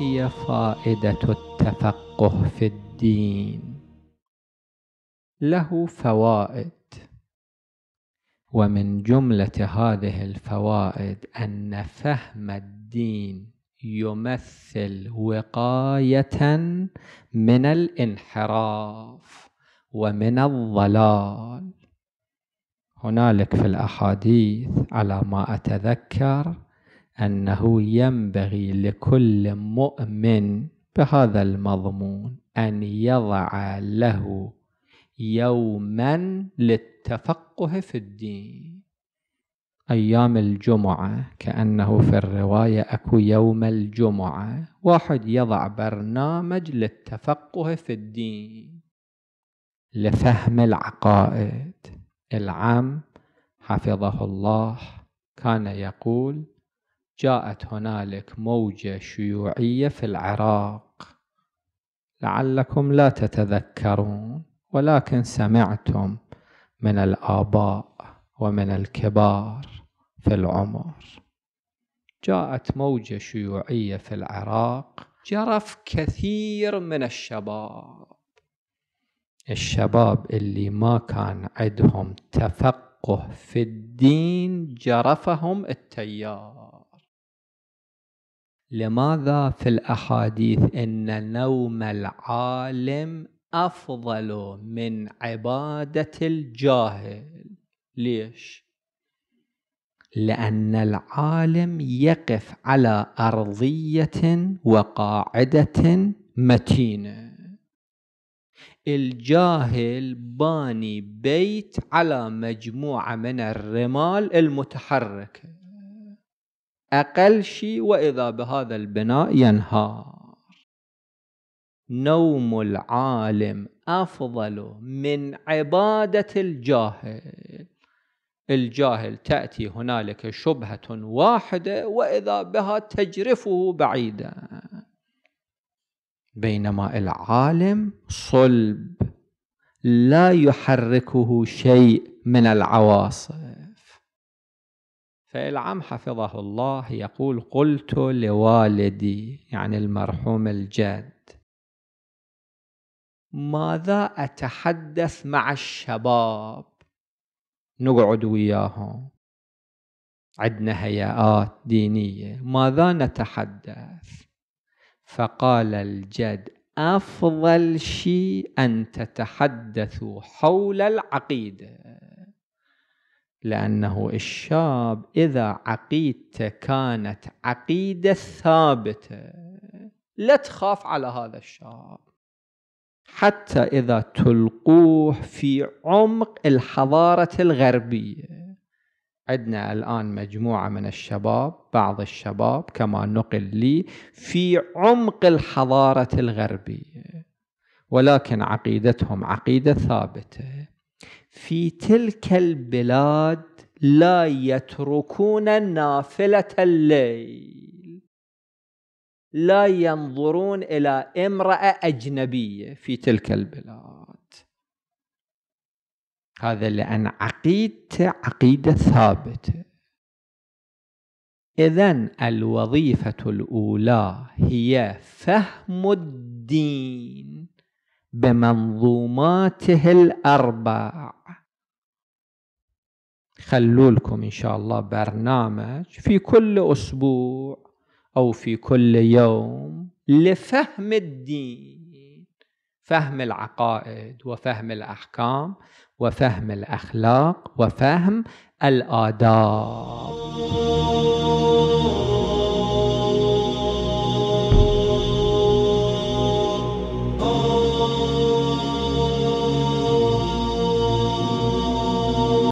هي فائدة التفقه في الدين له فوائد ومن جملة هذه الفوائد أن فهم الدين يمثل وقاية من الانحراف ومن الضلال هنالك في الأحاديث على ما أتذكر أنه ينبغي لكل مؤمن بهذا المضمون أن يضع له يوما للتفقه في الدين أيام الجمعة كأنه في الرواية أكو يوم الجمعة واحد يضع برنامج للتفقه في الدين لفهم العقائد العام حفظه الله كان يقول جاءت هنالك موجة شيوعية في العراق لعلكم لا تتذكرون ولكن سمعتم من الآباء ومن الكبار في العمر جاءت موجة شيوعية في العراق جرف كثير من الشباب الشباب اللي ما كان عندهم تفقه في الدين جرفهم التيار لماذا في الأحاديث أن نوم العالم أفضل من عبادة الجاهل ليش؟ لأن العالم يقف على أرضية وقاعدة متينة الجاهل باني بيت على مجموعة من الرمال المتحركة أقل شيء وإذا بهذا البناء ينهار نوم العالم أفضل من عبادة الجاهل الجاهل تأتي هنالك شبهة واحدة وإذا بها تجرفه بعيدا بينما العالم صلب لا يحركه شيء من العواصف فالعم حفظه الله يقول قلت لوالدي يعني المرحوم الجاد ماذا أتحدث مع الشباب نقعد وياهم عندنا هيئات دينية ماذا نتحدث فقال الجد أفضل شيء أن تتحدثوا حول العقيدة لأنه الشاب إذا عقيدته كانت عقيدة ثابتة لا تخاف على هذا الشاب حتى إذا تلقوه في عمق الحضارة الغربية عندنا الآن مجموعة من الشباب بعض الشباب كما نقل لي في عمق الحضارة الغربية ولكن عقيدتهم عقيدة ثابتة في تلك البلاد لا يتركون نافلة الليل لا ينظرون إلى امرأة أجنبية في تلك البلاد هذا لأن عقيدته عقيدة ثابتة إذا الوظيفة الأولى هي فهم الدين بمنظوماته الأربع خلوا لكم إن شاء الله برنامج في كل أسبوع أو في كل يوم لفهم الدين فهم العقائد وفهم الأحكام وفهم الأخلاق وفهم الآداب